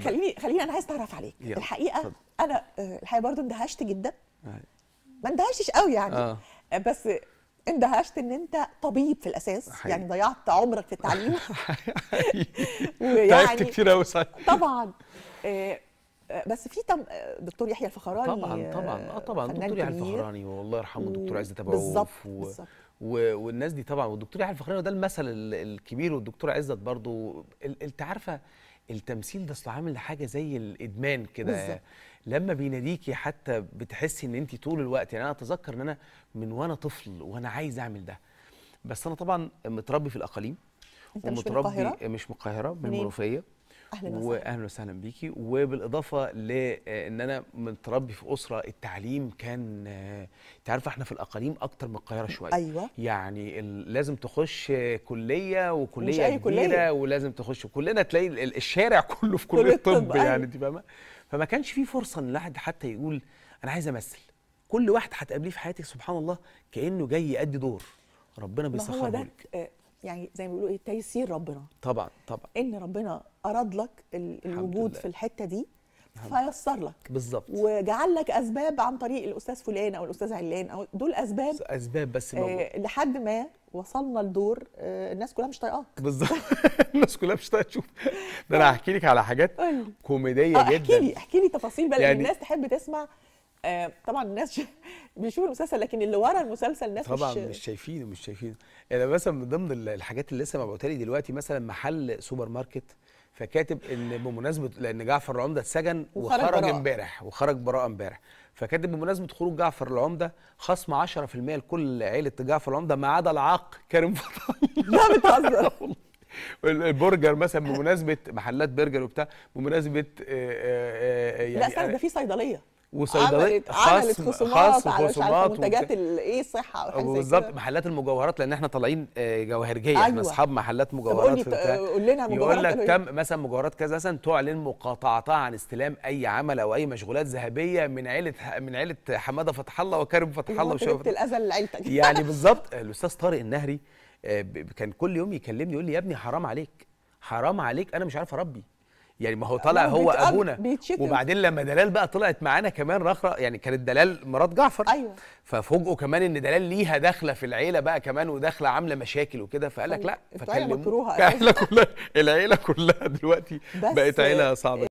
خليني خليني انا عايز اتعرف عليك يلا. الحقيقه فضل. انا آه، الحقيقه برضو اندهشت جدا ما اندهشتش قوي يعني آه. آه. بس اندهشت ان انت طبيب في الاساس حقيقي. يعني ضيعت عمرك في التعليم ويعني تعبت كتير قوي طبعا آه، بس في تم دكتور يحيى الفخراني طبعا طبعا اه طبعا دكتور يحيى الفخراني والله يرحمه دكتور عزت ابو بالظبط و... و... والناس دي طبعا والدكتور يحيى الفخراني ده المثل الكبير والدكتور عزت برضو انت عارفه التمثيل ده اصل عامل حاجه زي الادمان كده يعني. لما بيناديكي حتى بتحسي ان انت طول الوقت يعني انا اتذكر ان انا من وانا طفل وانا عايز اعمل ده بس انا طبعا متربي في الاقاليم انت ومتربي مش من القاهره مش من القاهره من المنوفيه اهلا وسهلا واهلا وسهلا بيكي وبالاضافه لان انا متربي في اسره التعليم كان انت عارفه احنا في الاقاليم اكتر من القاهره شويه ايوه يعني لازم تخش كليه وكليه كبيره كلية. ولازم تخش كلنا تلاقي الشارع كله في كليه طب أيوة. يعني انت فاهمه فما كانش في فرصه ان الواحد حتى يقول انا عايز امثل كل واحد هتقابليه في حياتك سبحان الله كانه جاي يأدي دور ربنا بيسخره لك آه، يعني زي ما بيقولوا ايه تيسير ربنا طبعا طبعا ان ربنا اراد لك الوجود في الحته دي فيسر لك بالظبط وجعل لك اسباب عن طريق الاستاذ فلان او الاستاذ علان او دول اسباب اسباب بس آه لحد ما وصلنا لدور آه الناس كلها مش طايقاك بالظبط الناس كلها مش طايقه تشوف ده انا آه. هحكي لك على حاجات كوميديه آه جدا احكي لي احكي لي تفاصيل بقى يعني الناس تحب تسمع آه طبعا الناس بيشوفوا المسلسل لكن اللي ورا المسلسل الناس طبعا مش, مش شايفينه مش شايفينه انا يعني مثلا من ضمن الحاجات اللي لسه مبعوتها لي دلوقتي مثلا محل سوبر ماركت فكاتب ان بمناسبه لان جعفر العمده اتسجن وخرج امبارح وخرج براءه امبارح فكاتب بمناسبه خروج جعفر العمده خصم 10% لكل عيله جعفر العمده ما عدا العاق كريم فضل لا بتهزر البرجر مثلا بمناسبه محلات برجر وبتاع بمناسبه آآ آه، آآ آه، آه، يعني لا استنى ده في صيدليه وصيدليه خاص خاص وخصومات منتجات الايه صحه او حاجه بالظبط محلات المجوهرات لان احنا طالعين آه، جوهرجيه أيوة. احنا اصحاب محلات مجوهرات طب آه، قول لنا مجوهرات يقول لك كم مثلا مجوهرات كذا مثلا تعلن مقاطعتها عن استلام اي عمل او اي مشغولات ذهبيه من عيله من عيله حماده فتح الله وكرم فتح الله وشوف الاذى لعيلتك يعني بالظبط الاستاذ طارق النهري آه، كان كل يوم يكلمني يقول لي يا ابني حرام عليك حرام عليك انا مش عارف اربي يعني ما هو طالع هو ابونا وبعدين لما دلال بقى طلعت معانا كمان رخرة يعني كانت دلال مرات جعفر ايوه ففوجئوا كمان ان دلال ليها داخله في العيله بقى كمان وداخله عامله مشاكل وكده فقال لك طيب، لا فكلموا العيله كلها العيله كلها دلوقتي بقت عيله صعبه